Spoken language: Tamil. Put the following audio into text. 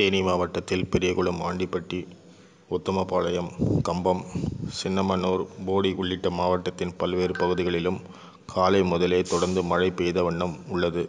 தேனி மாவட்டத்தில் பெரியகுளம் ஆண்டிப்பட்டி உத்தமபாளையம் கம்பம் சின்னமனூர் போடி உள்ளிட்ட மாவட்டத்தின் பல்வேறு பகுதிகளிலும் காலை முதலே தொடர்ந்து மழை பெய்த வண்ணம் உள்ளது